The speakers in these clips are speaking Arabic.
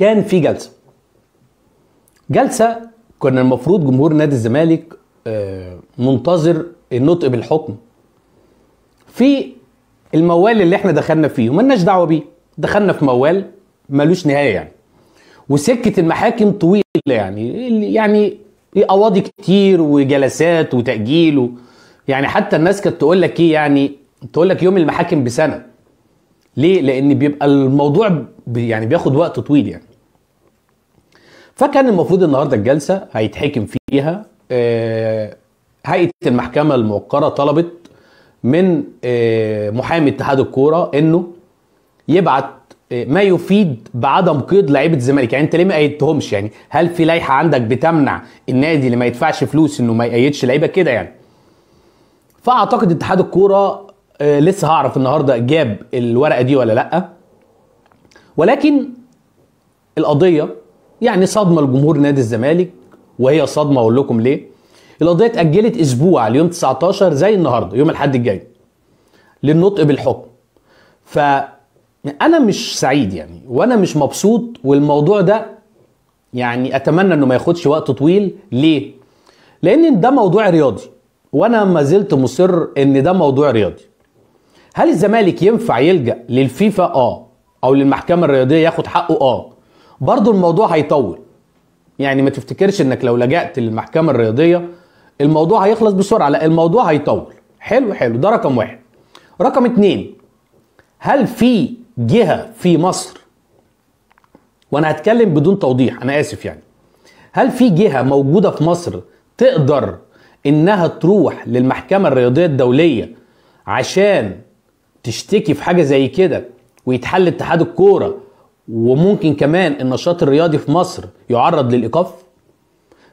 كان في جلسه جلسه كنا المفروض جمهور نادي الزمالك آه، منتظر النطق بالحكم في الموال اللي احنا دخلنا فيه ومالناش دعوه بيه دخلنا في موال ملوش نهايه يعني وسكه المحاكم طويله يعني يعني إيه، قواضي كتير وجلسات وتاجيل و يعني حتى الناس كانت تقول لك ايه يعني تقول لك يوم المحاكم بسنه ليه لان بيبقى الموضوع يعني بياخد وقت طويل يعني فكان المفروض النهارده الجلسه هيتحكم فيها آه، هيئه المحكمه الموقره طلبت من آه، محامي اتحاد الكوره انه يبعت آه، ما يفيد بعدم قيد لعيبه الزمالك يعني انت ليه ما ايدتهمش يعني هل في لائحه عندك بتمنع النادي اللي ما يدفعش فلوس انه ما يقيدش لعيبه كده يعني فاعتقد اتحاد الكوره لسه هعرف النهارده جاب الورقه دي ولا لا ولكن القضيه يعني صدمه لجمهور نادي الزمالك وهي صدمه اقول لكم ليه القضيه اتاجلت اسبوع ليوم 19 زي النهارده يوم الاحد الجاي للنطق بالحكم ف انا مش سعيد يعني وانا مش مبسوط والموضوع ده يعني اتمنى انه ما ياخدش وقت طويل ليه لان ده موضوع رياضي وانا ما زلت مصر ان ده موضوع رياضي هل الزمالك ينفع يلجا للفيفا اه او للمحكمه الرياضيه ياخد حقه اه برضو الموضوع هيطول يعني ما تفتكرش انك لو لجأت للمحكمة الرياضية الموضوع هيخلص بسرعة لا الموضوع هيطول حلو حلو ده رقم واحد رقم اتنين هل في جهة في مصر وانا هتكلم بدون توضيح انا اسف يعني هل في جهة موجودة في مصر تقدر انها تروح للمحكمة الرياضية الدولية عشان تشتكي في حاجة زي كده ويتحل اتحاد الكورة وممكن كمان النشاط الرياضي في مصر يعرض للايقاف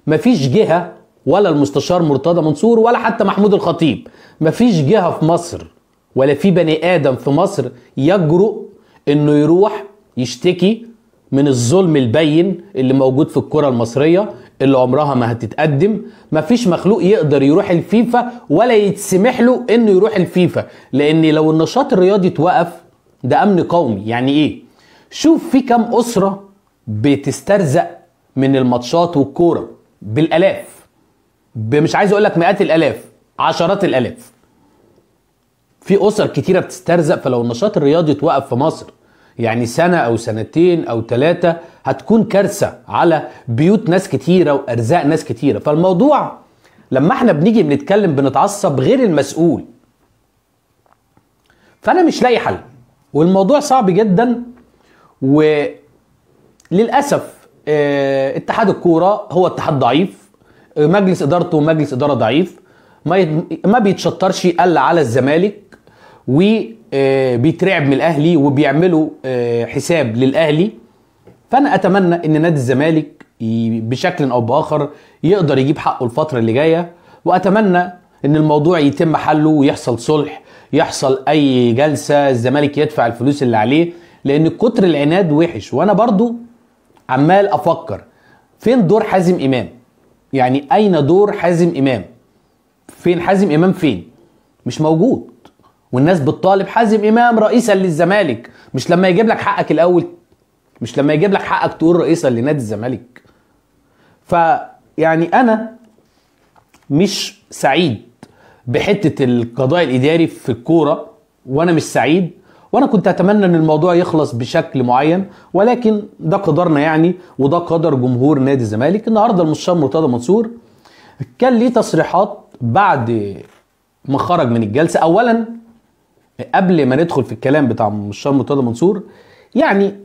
مفيش جهه ولا المستشار مرتضى منصور ولا حتى محمود الخطيب مفيش جهه في مصر ولا في بني ادم في مصر يجرؤ انه يروح يشتكي من الظلم البين اللي موجود في الكره المصريه اللي عمرها ما هتتقدم مفيش مخلوق يقدر يروح الفيفا ولا يتسمح له انه يروح الفيفا لان لو النشاط الرياضي اتوقف ده امن قومي يعني ايه شوف في كام اسره بتسترزق من الماتشات والكوره بالالاف مش عايز اقول لك مئات الالاف عشرات الالاف في اسر كتيره بتسترزق فلو النشاط الرياضي اتوقف في مصر يعني سنه او سنتين او ثلاثه هتكون كارثه على بيوت ناس كتيره وارزاق ناس كتيره فالموضوع لما احنا بنيجي بنتكلم بنتعصب غير المسؤول فانا مش لاقي حل والموضوع صعب جدا وللاسف آه، اتحاد الكوره هو اتحاد ضعيف آه، مجلس ادارته مجلس اداره ضعيف ما ما بيتشطرش الا على الزمالك وبيترعب آه، من الاهلي وبيعملوا حساب للاهلي فانا اتمنى ان نادي الزمالك بشكل او باخر يقدر يجيب حقه الفتره اللي جايه واتمنى ان الموضوع يتم حله ويحصل صلح يحصل اي جلسه الزمالك يدفع الفلوس اللي عليه لان كتر العناد وحش وانا برضو عمال افكر فين دور حازم امام يعني اين دور حازم امام فين حازم امام فين مش موجود والناس بتطالب حازم امام رئيسا للزمالك مش لما يجيب لك حقك الاول مش لما يجيب لك حقك تقول رئيسا لنادي الزمالك ف يعني انا مش سعيد بحته القضاء الاداري في الكوره وانا مش سعيد وانا كنت اتمنى ان الموضوع يخلص بشكل معين ولكن ده قدرنا يعني وده قدر جمهور نادي الزمالك النهارده المستشار مرتضى منصور كان ليه تصريحات بعد ما خرج من الجلسه اولا قبل ما ندخل في الكلام بتاع المستشار مرتضى منصور يعني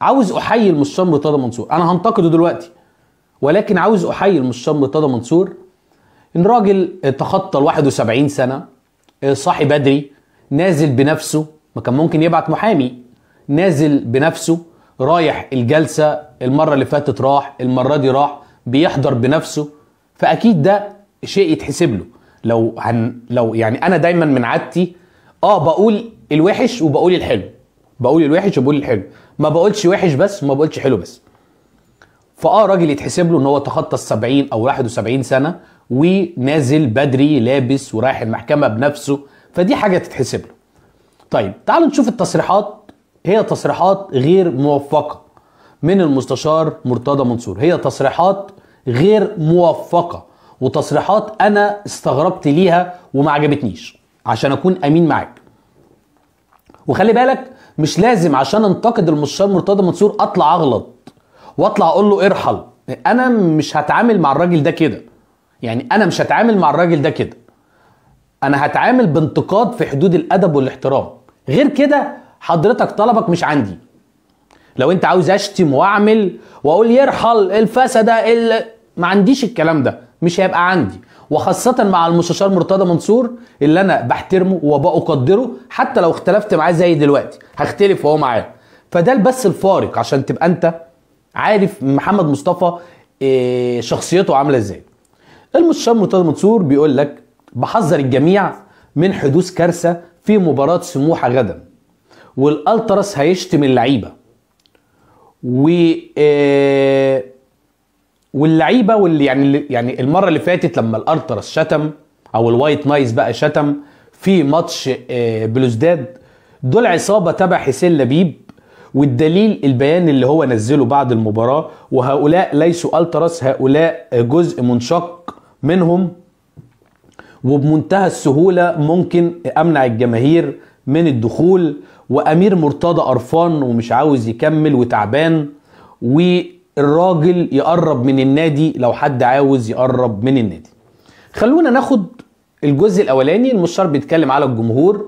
عاوز احيي المستشار مرتضى منصور انا هنتقده دلوقتي ولكن عاوز احيي المستشار مرتضى منصور ان راجل تخطى ال 71 سنه صاحي بدري نازل بنفسه ما كان ممكن يبعت محامي نازل بنفسه رايح الجلسه المره اللي فاتت راح المره دي راح بيحضر بنفسه فاكيد ده شيء يتحسب له لو هن لو يعني انا دايما من عادتي اه بقول الوحش وبقول الحلو بقول الوحش وبقول الحلو ما بقولش وحش بس ما بقولش حلو بس فاه راجل يتحسب له ان هو تخطى ال 70 او 71 سنه ونازل بدري لابس ورايح المحكمه بنفسه فدي حاجه تتحسب له طيب تعالوا نشوف التصريحات هي تصريحات غير موفقة من المستشار مرتضى منصور هي تصريحات غير موفقة وتصريحات أنا استغربت ليها وما عجبتنيش عشان أكون أمين معاك وخلي بالك مش لازم عشان انتقد المستشار مرتضى منصور اطلع اغلط واطلع اقول له ارحل انا مش هتعامل مع الراجل ده كده يعني انا مش هتعامل مع الراجل ده كده انا هتعامل بانتقاد في حدود الادب والاحترام غير كده حضرتك طلبك مش عندي لو انت عاوز اشتم واعمل واقول يرحل الفسده ال... ما عنديش الكلام ده مش هيبقى عندي وخاصة مع المستشار مرتضى منصور اللي انا بحترمه وبقدره حتى لو اختلفت معاه زي دلوقتي هختلف وهو معاه فده بس الفارق عشان تبقى انت عارف محمد مصطفى آه، شخصيته عامله ازاي المستشار مرتضى منصور بيقول لك بحذر الجميع من حدوث كارثة في مباراة سموحة غدا والالتراس هيشتم اللعيبة و آه، واللعيبه واللي يعني يعني المره اللي فاتت لما الالتراس شتم او الوايت نايس بقى شتم في ماتش آه، بلوزداد دول عصابه تبع حسين لبيب والدليل البيان اللي هو نزله بعد المباراه وهؤلاء ليسوا التراس هؤلاء جزء منشق منهم وبمنتهى السهوله ممكن امنع الجماهير من الدخول وامير مرتضى قرفان ومش عاوز يكمل وتعبان والراجل يقرب من النادي لو حد عاوز يقرب من النادي خلونا ناخد الجزء الاولاني المشار بيتكلم على الجمهور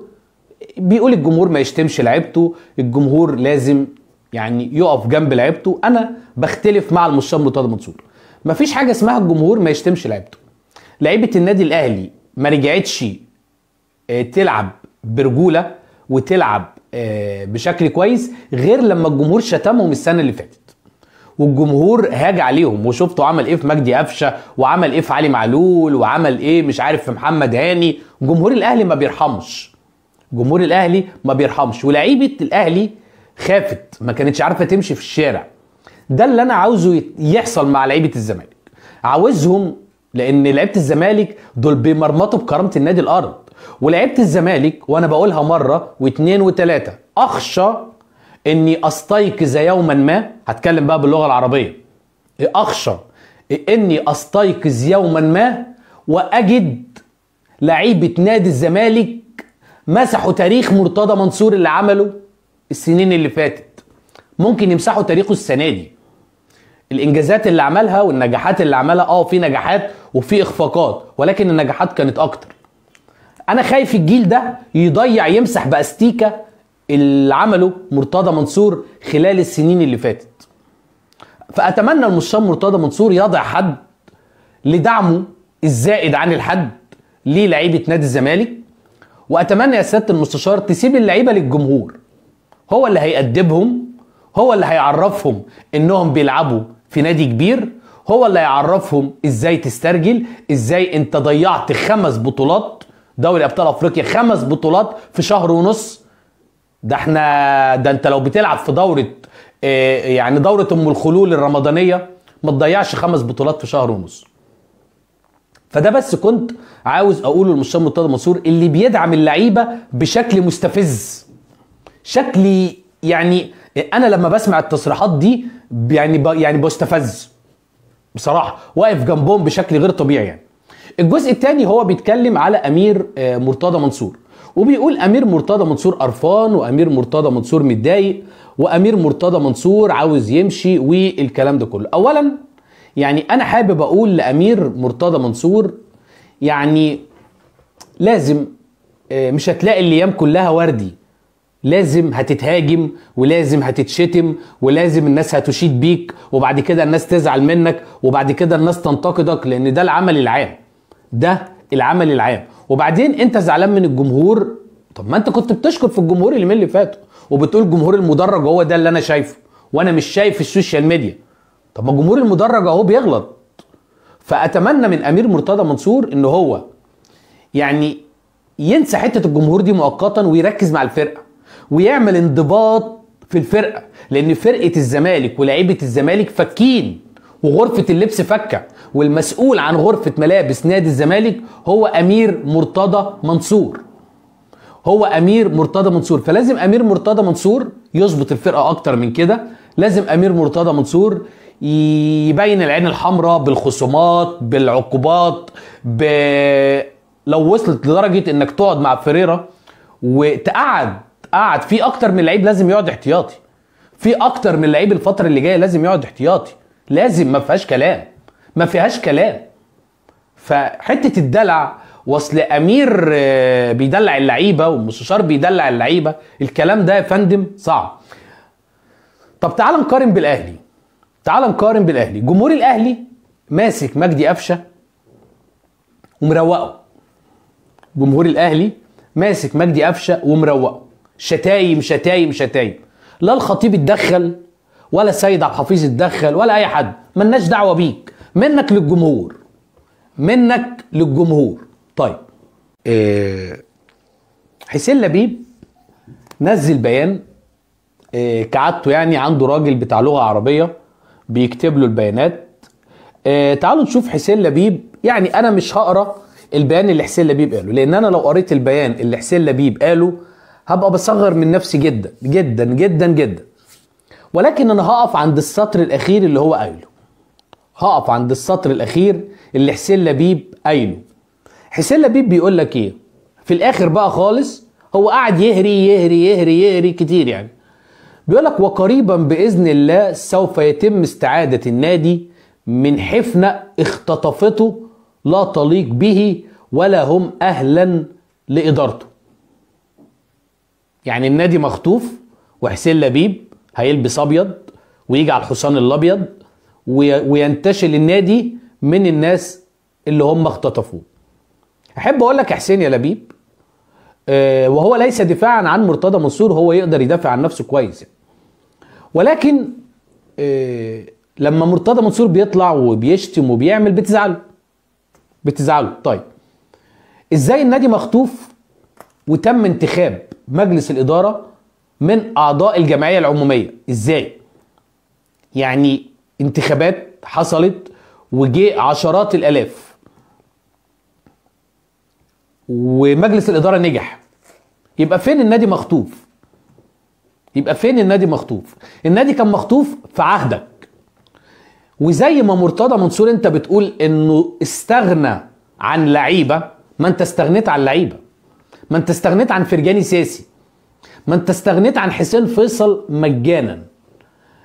بيقول الجمهور ما يشتمش لعيبته الجمهور لازم يعني يقف جنب لعيبته انا بختلف مع المشار مرتضى منصور مفيش حاجه اسمها الجمهور ما يشتمش لعيبته لعيبه النادي الاهلي ما رجعتش آه، تلعب برجوله وتلعب آه، بشكل كويس غير لما الجمهور شتمهم السنه اللي فاتت والجمهور هاج عليهم وشفتوا عمل ايه في مجدي قفشه وعمل ايه في علي معلول وعمل ايه مش عارف في محمد هاني جمهور الاهلي ما بيرحمش جمهور الاهلي ما بيرحمش ولاعيبه الاهلي خافت ما كانتش عارفه تمشي في الشارع ده اللي انا عاوزه يحصل مع لعيبه الزمالك عاوزهم لان لعيبه الزمالك دول بيمرمطوا بكرامه النادي الارض ولعيبه الزمالك وانا بقولها مره واثنين وثلاثه اخشى اني استيقظ يوما ما هتكلم بقى باللغه العربيه اخشى اني استيقظ يوما ما واجد لعيبه نادي الزمالك مسحوا تاريخ مرتضى منصور اللي عمله السنين اللي فاتت ممكن يمسحوا تاريخه السنه دي الانجازات اللي عملها والنجاحات اللي عملها اه في نجاحات وفي اخفاقات ولكن النجاحات كانت اكتر انا خايف الجيل ده يضيع يمسح باستيكه اللي عمله مرتضى منصور خلال السنين اللي فاتت فاتمنى المشام مرتضى منصور يضع حد لدعمه الزائد عن الحد للعيبه نادي الزمالك واتمنى يا سياده المستشار تسيب اللعيبه للجمهور هو اللي هيأدبهم هو اللي هيعرفهم انهم بيلعبوا في نادي كبير هو اللي هيعرفهم ازاي تسترجل ازاي انت ضيعت خمس بطولات دوري ابطال افريقيا خمس بطولات في شهر ونص ده احنا ده انت لو بتلعب في دوره اه يعني دوره ام الخلول الرمضانيه ما تضيعش خمس بطولات في شهر ونص فده بس كنت عاوز اقوله للمستشار مرتضى منصور اللي بيدعم اللعيبه بشكل مستفز شكلي يعني انا لما بسمع التصريحات دي يعني ب... يعني بستفز بصراحه واقف جنبهم بشكل غير طبيعي يعني الجزء الثاني هو بيتكلم على امير آه، مرتضى منصور وبيقول امير مرتضى منصور قرفان وامير مرتضى منصور متضايق وامير مرتضى منصور عاوز يمشي والكلام ده كله اولا يعني انا حابب اقول لامير مرتضى منصور يعني لازم آه، مش هتلاقي الايام كلها وردي لازم هتتهاجم ولازم هتتشتم ولازم الناس هتشيد بيك وبعد كده الناس تزعل منك وبعد كده الناس تنتقدك لان ده العمل العام ده العمل العام وبعدين انت زعلان من الجمهور طب ما انت كنت بتشكر في الجمهور اللي من اللي فاتوا وبتقول الجمهور المدرج هو ده اللي انا شايفه وانا مش شايف السوشيال ميديا طب ما الجمهور المدرج اهو بيغلط فاتمنى من امير مرتضى منصور ان هو يعني ينسى حته الجمهور دي مؤقتا ويركز مع الفرقه ويعمل انضباط في الفرقه لان فرقه الزمالك ولاعيبه الزمالك فكين وغرفه اللبس فكه والمسؤول عن غرفه ملابس نادي الزمالك هو امير مرتضى منصور هو امير مرتضى منصور فلازم امير مرتضى منصور يظبط الفرقه اكتر من كده لازم امير مرتضى منصور يبين العين الحمراء بالخصومات بالعقوبات ب... لو وصلت لدرجه انك تقعد مع فريرة وتقعد قعد في اكتر من لعيب لازم يقعد احتياطي في اكتر من لعيب الفتره اللي جايه لازم يقعد احتياطي لازم ما فيهاش كلام ما فيهاش كلام فحته الدلع واصل امير آه، بيدلع اللعيبه والمستشار بيدلع اللعيبه الكلام ده يا فندم صعب طب تعال نقارن بالاهلي تعال نقارن بالاهلي جمهور الاهلي ماسك مجدي قفشه ومروقه جمهور الاهلي ماسك مجدي قفشه ومروقه شتايم شتايم شتايم لا الخطيب اتدخل ولا السيد عبد الحفيظ اتدخل ولا اي حد ملناش دعوه بيك منك للجمهور منك للجمهور طيب آه، حسين لبيب نزل بيان آه، كعادته يعني عنده راجل بتاع لغه عربيه بيكتب له البيانات آه، تعالوا نشوف حسين لبيب يعني انا مش هقرا البيان اللي حسين لبيب قاله لان انا لو قريت البيان اللي حسين لبيب قاله هبقى بصغر من نفسي جدا جدا جدا جدا ولكن انا هقف عند السطر الاخير اللي هو قايله هقف عند السطر الاخير اللي حسين لبيب قايله حسين لبيب بيقول لك ايه في الاخر بقى خالص هو قاعد يهري يهري يهري يهري كتير يعني بيقول لك وقريبا باذن الله سوف يتم استعاده النادي من حفنه اختطفته لا تليق به ولا هم اهلا لادارته يعني النادي مخطوف وحسين لبيب هيلبس ابيض ويجي على الحصان الابيض وينتشل النادي من الناس اللي هم اختطفوه احب اقول لك حسين يا لبيب آه، وهو ليس دفاعا عن مرتضى منصور هو يقدر يدافع عن نفسه كويس ولكن آه، لما مرتضى منصور بيطلع وبيشتم وبيعمل بتزعله بتزعله طيب ازاي النادي مخطوف وتم انتخاب مجلس الاداره من اعضاء الجمعيه العموميه ازاي يعني انتخابات حصلت وجه عشرات الالاف ومجلس الاداره نجح يبقى فين النادي مخطوف يبقى فين النادي مخطوف النادي كان مخطوف في عهدك وزي ما مرتضى منصور انت بتقول انه استغنى عن لعيبه ما انت استغنيت عن لعيبه ما انت استغنيت عن فرجاني ساسي ما انت استغنيت عن حسين فيصل مجانا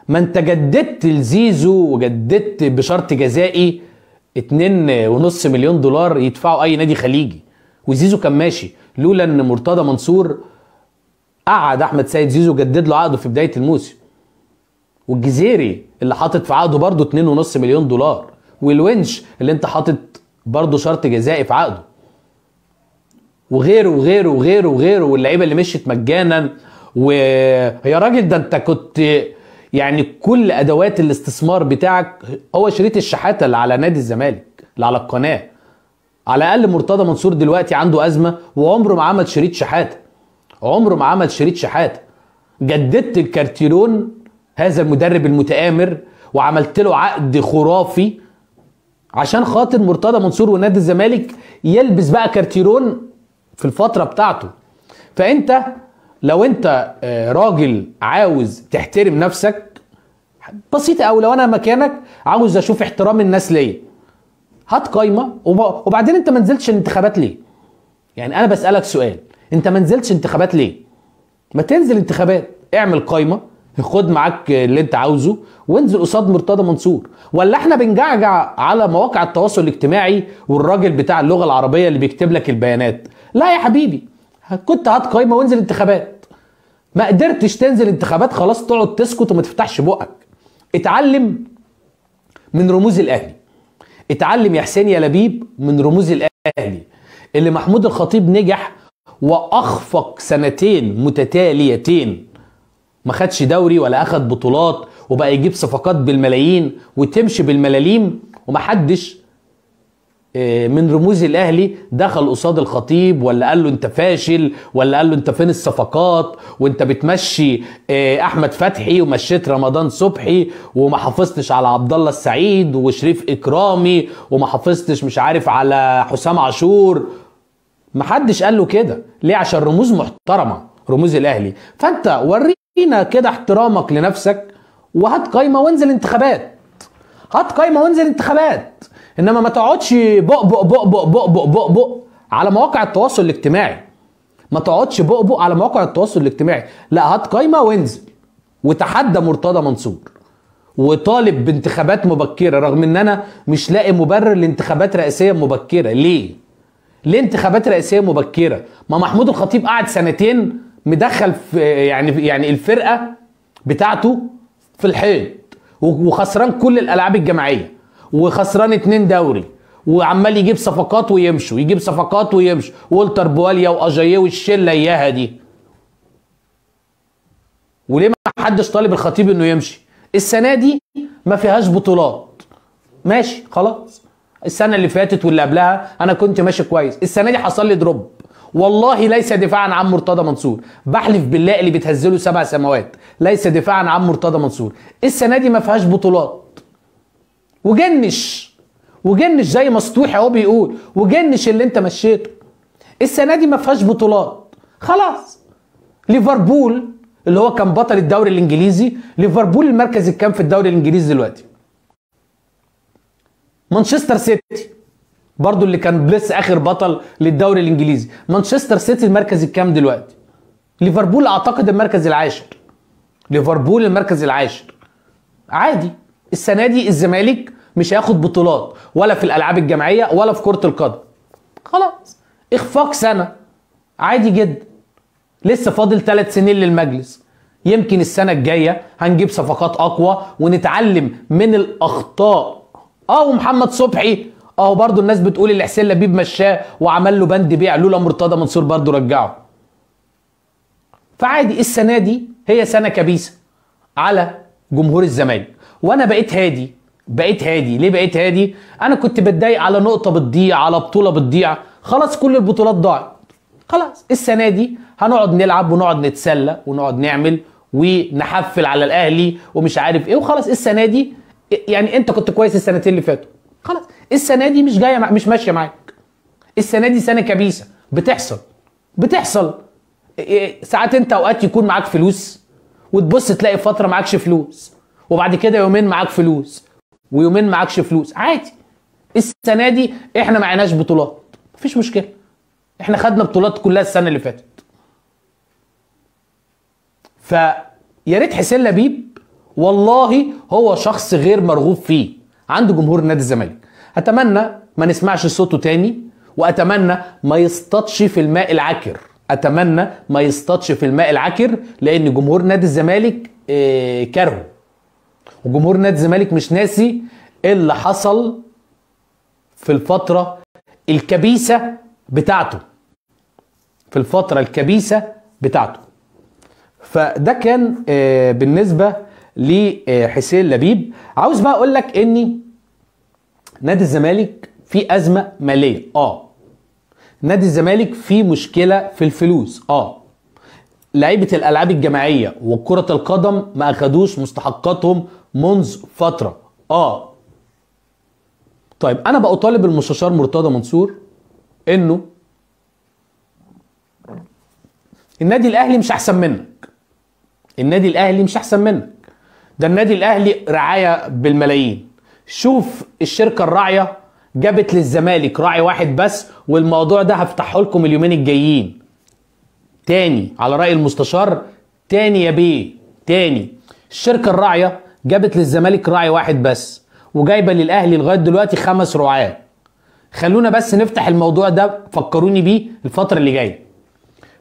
ما انت جددت لزيزو وجددت بشرط جزائي 2.5 مليون دولار يدفعوا اي نادي خليجي وزيزو كان ماشي لولا ان مرتضى منصور قعد احمد سيد زيزو جدد له عقده في بدايه الموسم والجزيري اللي حاطط في عقده برضه 2.5 مليون دولار والونش اللي انت حاطط برضه شرط جزائي في عقده وغيره وغيره وغيره وغيره واللعيبه اللي مشيت مجانا ويا راجل ده انت كنت يعني كل ادوات الاستثمار بتاعك هو شريط الشحاته اللي على نادي الزمالك اللي على القناه على الاقل مرتضى منصور دلوقتي عنده ازمه وعمره ما عمل شريط شحاته عمره ما عمل شريط شحاته جددت الكارتيرون هذا المدرب المتآمر وعملت له عقد خرافي عشان خاطر مرتضى منصور ونادي الزمالك يلبس بقى كارتيرون في الفتره بتاعته فانت لو انت آه، راجل عاوز تحترم نفسك بسيطة او لو أنا مكانك عاوز أشوف احترام الناس ليا هات قايمة وبعدين أنت ما نزلتش الانتخابات ليه؟ يعني أنا بسألك سؤال أنت ما نزلتش انتخابات ليه؟ ما تنزل انتخابات اعمل قايمة خد معاك اللي انت عاوزه وانزل قصاد مرتضى منصور ولا احنا بنجعجع على مواقع التواصل الاجتماعي والراجل بتاع اللغه العربيه اللي بيكتب لك البيانات لا يا حبيبي كنت هات قايمه وانزل انتخابات ما قدرتش تنزل انتخابات خلاص تقعد تسكت وما تفتحش بقك اتعلم من رموز الاهلي اتعلم يا حسين يا لبيب من رموز الاهلي اللي محمود الخطيب نجح واخفق سنتين متتاليتين ما خدش دوري ولا اخد بطولات وبقى يجيب صفقات بالملايين وتمشي بالملاليم ومحدش آه، من رموز الاهلي دخل قصاد الخطيب ولا قال له انت فاشل ولا قال له انت فين الصفقات وانت بتمشي آه، احمد فتحي ومشيت رمضان صبحي وما حافظتش على عبد الله السعيد وشريف اكرامي وما حافظتش مش عارف على حسام عاشور ما حدش قال له كده ليه عشان رموز محترمه رموز الاهلي فانت ورينا كده احترامك لنفسك وهات قايمه وانزل انتخابات هات قايمه وانزل انتخابات انما ما تقعدش بؤبؤ بؤبؤ بؤبؤ بؤبؤ على مواقع التواصل الاجتماعي ما تقعدش بؤبؤ على مواقع التواصل الاجتماعي لا هات قايمه وانزل وتحدى مرتضى منصور وطالب بانتخابات مبكره رغم ان انا مش لاقي مبرر لانتخابات رئاسيه مبكره ليه ليه انتخابات رئاسيه مبكره ما محمود الخطيب قعد سنتين مدخل في يعني يعني الفرقه بتاعته في الحيط وخسران كل الالعاب الجماعيه وخسران اتنين دوري وعمال يجيب صفقات ويمشوا يجيب صفقات ويمشوا والتر بواليا واجاييه والشله اياها دي وليه ما حدش طالب الخطيب انه يمشي السنه دي ما فيهاش بطولات ماشي خلاص السنه اللي فاتت واللي قبلها انا كنت ماشي كويس السنه دي حصل لي دروب والله ليس دفاعا عن مرتضى منصور بحلف بالله اللي بتهزله سبع سماوات ليس دفاعا عن مرتضى منصور السنه دي ما فيهاش بطولات وجنش وجنش زي ما سطوح اهو بيقول وجنش اللي انت مشيته السنه دي ما فيهاش بطولات خلاص ليفربول اللي هو كان بطل الدوري الانجليزي ليفربول المركز الكام في الدوري الانجليزي دلوقتي مانشستر سيتي برضو اللي كان لسه اخر بطل للدوري الانجليزي مانشستر سيتي المركز الكام دلوقتي ليفربول اعتقد المركز العاشر ليفربول المركز العاشر عادي السنه دي الزمالك مش هياخد بطولات ولا في الالعاب الجماعيه ولا في كره القدم خلاص اخفاق سنه عادي جدا لسه فاضل ثلاث سنين للمجلس يمكن السنه الجايه هنجيب صفقات اقوى ونتعلم من الاخطاء اه ومحمد صبحي اه برضه الناس بتقول اللي حسين لبيب مشاه وعمل له بند بيع لولا مرتضى منصور برضه رجعه فعادي السنه دي هي سنه كبيسه على جمهور الزمالك وانا بقيت هادي بقيت هادي ليه بقيت هادي انا كنت بتضايق على نقطه بتضيع على بطوله بتضيع خلاص كل البطولات ضاعت خلاص السنه دي هنقعد نلعب ونقعد نتسلى ونقعد نعمل ونحفل على الاهلي ومش عارف ايه وخلاص السنه دي يعني انت كنت كويس السنتين اللي فاتوا خلاص السنه دي مش جايه مش ماشيه معاك السنه دي سنه كبيسه بتحصل بتحصل إيه، ساعات انت اوقات يكون معاك فلوس وتبص تلاقي فتره معكش فلوس وبعد كده يومين معاك فلوس ويومين معكش فلوس عادي السنه دي احنا معناش بطولات مفيش مشكله احنا خدنا بطولات كلها السنه اللي فاتت ف يا ريت حسين لبيب والله هو شخص غير مرغوب فيه عند جمهور نادي الزمالك اتمنى ما نسمعش صوته تاني واتمنى ما يصطادش في الماء العكر اتمنى ما يصطادش في الماء العكر لان جمهور نادي الزمالك آه، كارهه وجمهور نادي الزمالك مش ناسي اللي حصل في الفتره الكبيسه بتاعته في الفتره الكبيسه بتاعته فده كان آه، بالنسبه لحسين لبيب عاوز بقى اقول لك ان نادي الزمالك في ازمه ماليه اه نادي الزمالك في مشكله في الفلوس اه لعيبه الالعاب الجماعيه وكره القدم ما اخدوش مستحقاتهم منذ فتره اه طيب انا بطالب المستشار مرتضى منصور انه النادي الاهلي مش احسن منك النادي الاهلي مش احسن منك ده النادي الاهلي رعايه بالملايين شوف الشركه الراعيه جابت للزمالك راعي واحد بس والموضوع ده هفتحه لكم اليومين الجايين تاني على راي المستشار تاني يا بيه تاني الشركه الراعيه جابت للزمالك راعي واحد بس وجايبه للاهلي لغايه دلوقتي خمس رعاه خلونا بس نفتح الموضوع ده فكروني بيه الفتره اللي جايه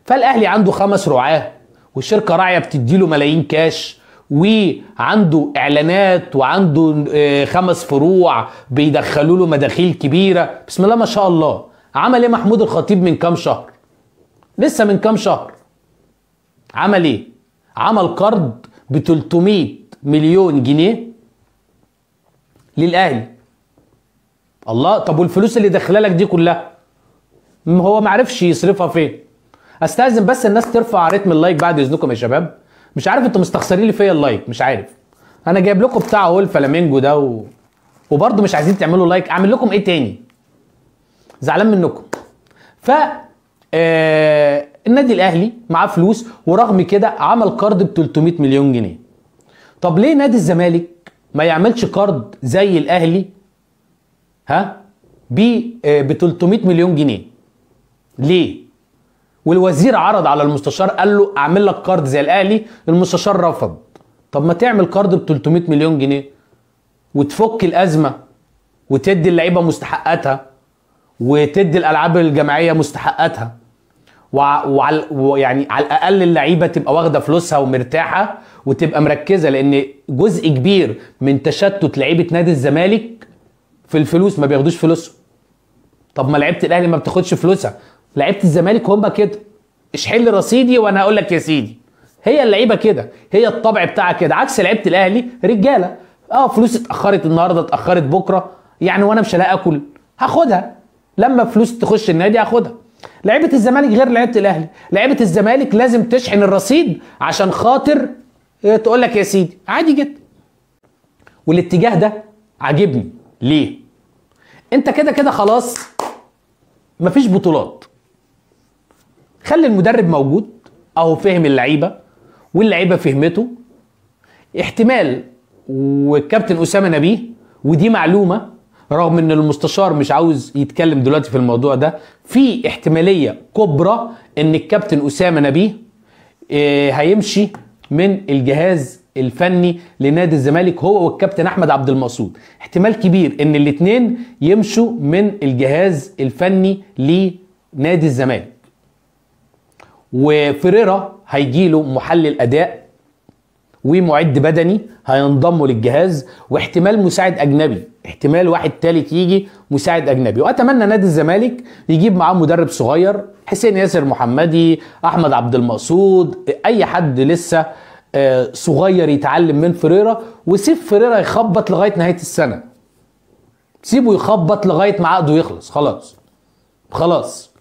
فالاهلي عنده خمس رعاه والشركه راعيه بتديله ملايين كاش وعنده اعلانات وعنده آه، خمس فروع بيدخلوا له مداخيل كبيره بسم الله ما شاء الله عمل ايه محمود الخطيب من كام شهر لسه من كام شهر عمل ايه عمل قرض ب 300 مليون جنيه للاهلي الله طب والفلوس اللي داخله لك دي كلها هو ما عرفش يصرفها فين استاذن بس الناس ترفع رتم اللايك بعد اذنكم يا شباب مش عارف انتوا مستخسرين لي فيا اللايك مش عارف انا جايب لكم بتاع هو الفلامينجو ده و... وبرضه مش عايزين تعملوا لايك اعمل لكم ايه تاني زعلان منكم ف آه... النادي الاهلي معاه فلوس ورغم كده عمل قرض ب 300 مليون جنيه طب ليه نادي الزمالك ما يعملش قرض زي الاهلي ها ب آه، ب 300 مليون جنيه ليه والوزير عرض على المستشار قال له اعمل لك قرض زي الاهلي المستشار رفض طب ما تعمل قرض ب 300 مليون جنيه وتفك الازمه وتدي اللعيبه مستحقاتها وتدي الالعاب الجماعيه مستحقاتها وعلى يعني على الاقل اللعيبه تبقى واخده فلوسها ومرتاحه وتبقى مركزه لان جزء كبير من تشتت لعيبه نادي الزمالك في الفلوس ما بياخدوش فلوسهم طب ما لعيبه الاهلي ما بتاخدش فلوسها لعيبه الزمالك هم كده اشحل رصيدي وانا هقول لك يا سيدي هي اللعيبه كده هي الطبع بتاعها كده عكس لعيبه الاهلي رجاله اه فلوس اتاخرت النهارده اتاخرت بكره يعني وانا مش هلاقي اكل هاخدها لما فلوس تخش النادي هاخدها لعيبه الزمالك غير لعيبه الاهلي لعيبه الزمالك لازم تشحن الرصيد عشان خاطر آه، تقول لك يا سيدي عادي جدا والاتجاه ده عاجبني ليه انت كده كده خلاص مفيش بطولات خلي المدرب موجود اهو فهم اللعيبه واللعيبه فهمته احتمال والكابتن اسامه نبيه ودي معلومه رغم ان المستشار مش عاوز يتكلم دلوقتي في الموضوع ده في احتماليه كبرى ان الكابتن اسامه نبيه آه، هيمشي من الجهاز الفني لنادي الزمالك هو والكابتن احمد عبد المقصود احتمال كبير ان الاثنين يمشوا من الجهاز الفني لنادي الزمالك وفريرا هيجيله محلل اداء ومعد بدني هينضموا للجهاز واحتمال مساعد اجنبي احتمال واحد تالت يجي مساعد اجنبي واتمنى نادي الزمالك يجيب معاه مدرب صغير حسين ياسر محمدي احمد عبد المقصود اي حد لسه آه، صغير يتعلم من فريرة وسيب فريرة يخبط لغايه نهايه السنه سيبه يخبط لغايه ما عقده يخلص خلاص خلاص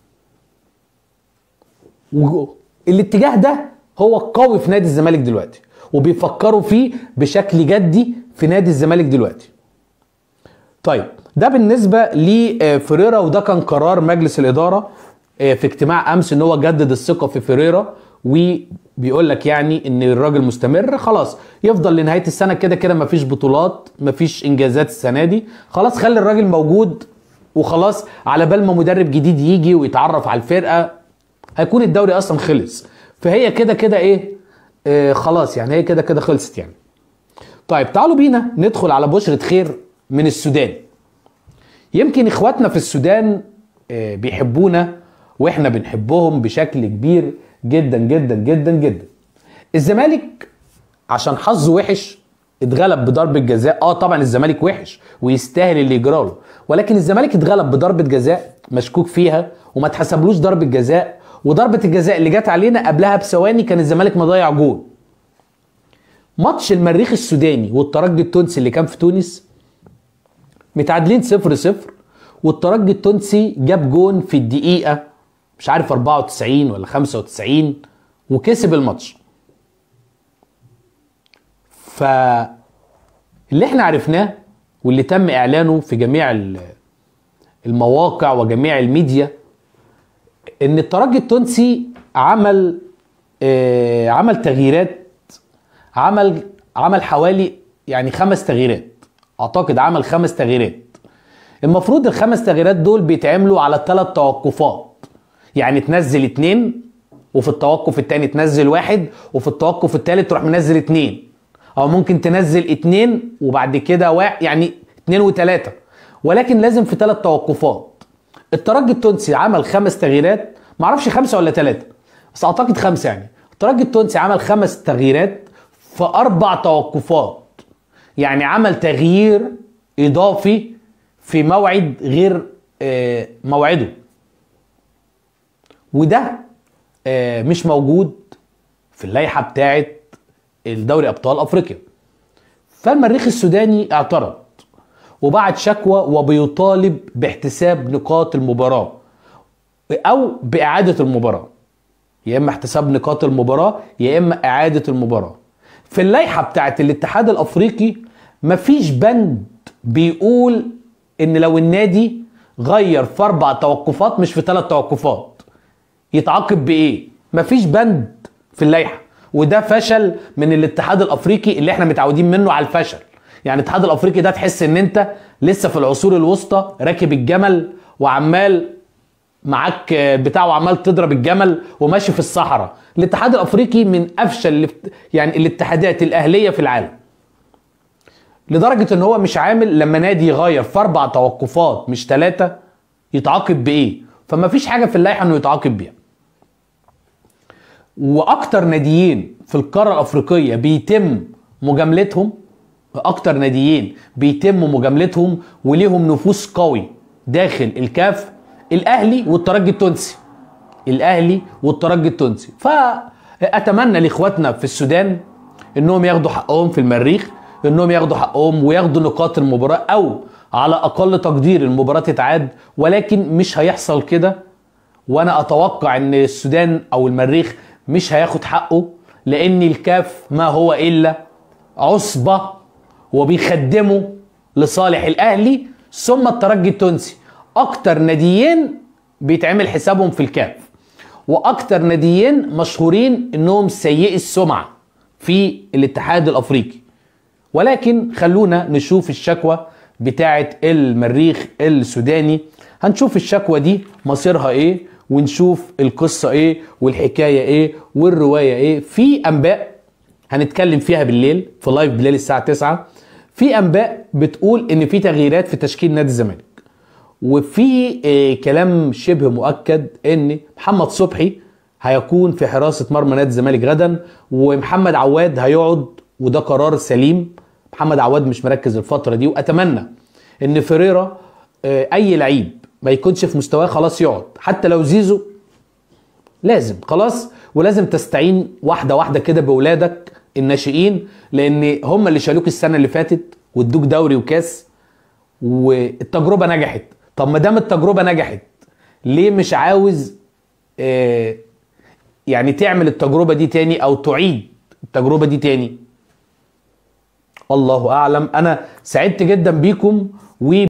الاتجاه ده هو القوي في نادي الزمالك دلوقتي وبيفكروا فيه بشكل جدي في نادي الزمالك دلوقتي طيب ده بالنسبه لفريرا آه، وده كان قرار مجلس الاداره آه، في اجتماع امس ان هو جدد الثقه في فيريرا وبيقول لك يعني ان الراجل مستمر خلاص يفضل لنهايه السنه كده كده مفيش بطولات مفيش انجازات السنه دي خلاص خلي الراجل موجود وخلاص على بال ما مدرب جديد يجي ويتعرف على الفرقه هيكون الدوري اصلا خلص فهي كده كده ايه آه خلاص يعني هي كده كده خلصت يعني طيب تعالوا بينا ندخل على بشرة خير من السودان يمكن اخواتنا في السودان آه، بيحبونا واحنا بنحبهم بشكل كبير جدا جدا جدا جدا الزمالك عشان حظه وحش اتغلب بضربه جزاء اه طبعا الزمالك وحش ويستاهل اللي يجرى له ولكن الزمالك اتغلب بضربه جزاء مشكوك فيها وما اتحسبلوش ضربه جزاء وضربه الجزاء اللي جت علينا قبلها بثواني كان الزمالك مضيع جول ماتش المريخ السوداني والترجي التونسي اللي كان في تونس متعادلين 0 0 والترجي التونسي جاب جون في الدقيقه مش عارف 94 ولا 95 وكسب الماتش ف اللي احنا عرفناه واللي تم اعلانه في جميع المواقع وجميع الميديا ان الترجي التونسي عمل آه عمل تغييرات عمل عمل حوالي يعني خمس تغييرات اعتقد عمل خمس تغييرات المفروض الخمس تغييرات دول بيتعملوا على ثلاث توقفات يعني تنزل اتنين وفي التوقف التاني تنزل واحد وفي التوقف التالت تروح منزل اتنين او ممكن تنزل اتنين وبعد كده واحد يعني اتنين وتلاته ولكن لازم في ثلاث توقفات الترجي التونسي عمل خمس تغييرات معرفش خمسه ولا ثلاثه بس اعتقد خمسه يعني الترجي التونسي عمل خمس تغييرات في اربع توقفات يعني عمل تغيير اضافي في موعد غير آه، موعده وده آه، مش موجود في اللائحه بتاعه الدوري ابطال افريقيا فالمريخ السوداني اعترض وبعت شكوى وبيطالب باحتساب نقاط المباراة أو بإعادة المباراة يا إما احتساب نقاط المباراة يا إما إعادة المباراة في اللائحة بتاعة الاتحاد الأفريقي مفيش بند بيقول إن لو النادي غير في أربع توقفات مش في ثلاث توقفات يتعاقب بإيه؟ مفيش بند في اللائحة وده فشل من الاتحاد الأفريقي اللي احنا متعودين منه على الفشل يعني الاتحاد الافريقي ده تحس ان انت لسه في العصور الوسطى راكب الجمل وعمال معاك بتاع وعمال تضرب الجمل وماشي في الصحراء الاتحاد الافريقي من افشل يعني الاتحادات الاهليه في العالم لدرجه ان هو مش عامل لما نادي يغير في اربع توقفات مش ثلاثه يتعاقب بايه فما فيش حاجه في اللائحه انه يتعاقب بيها واكتر ناديين في القاره الافريقيه بيتم مجاملتهم اكتر ناديين بيتم مجاملتهم وليهم نفوس قوي داخل الكاف الاهلي والترجي التونسي الاهلي والترجي التونسي فاتمنى لاخواتنا في السودان انهم ياخدوا حقهم في المريخ انهم ياخدوا حقهم وياخدوا نقاط المباراه او على اقل تقدير المباراه تتعاد ولكن مش هيحصل كده وانا اتوقع ان السودان او المريخ مش هياخد حقه لان الكاف ما هو الا عصبه وبيخدموا لصالح الاهلي ثم الترجي التونسي اكتر ناديين بيتعمل حسابهم في الكاف واكتر ناديين مشهورين انهم سيئي السمعه في الاتحاد الافريقي ولكن خلونا نشوف الشكوى بتاعه المريخ السوداني هنشوف الشكوى دي مصيرها ايه ونشوف القصه ايه والحكايه ايه والروايه ايه في انباء هنتكلم فيها بالليل في لايف بالليل الساعه 9 في انباء بتقول ان في تغييرات في تشكيل نادي الزمالك وفي آه، كلام شبه مؤكد ان محمد صبحي هيكون في حراسه مرمى نادي الزمالك غدا ومحمد عواد هيقعد وده قرار سليم محمد عواد مش مركز الفتره دي واتمنى ان فيريرا آه، اي لعيب ما يكونش في مستواه خلاص يقعد حتى لو زيزو لازم خلاص ولازم تستعين واحده واحده كده باولادك الناشئين لان هم اللي شالوك السنه اللي فاتت وادوك دوري وكاس والتجربه نجحت طب ما دام التجربه نجحت ليه مش عاوز آه يعني تعمل التجربه دي تاني او تعيد التجربه دي تاني الله اعلم انا سعدت جدا بيكم و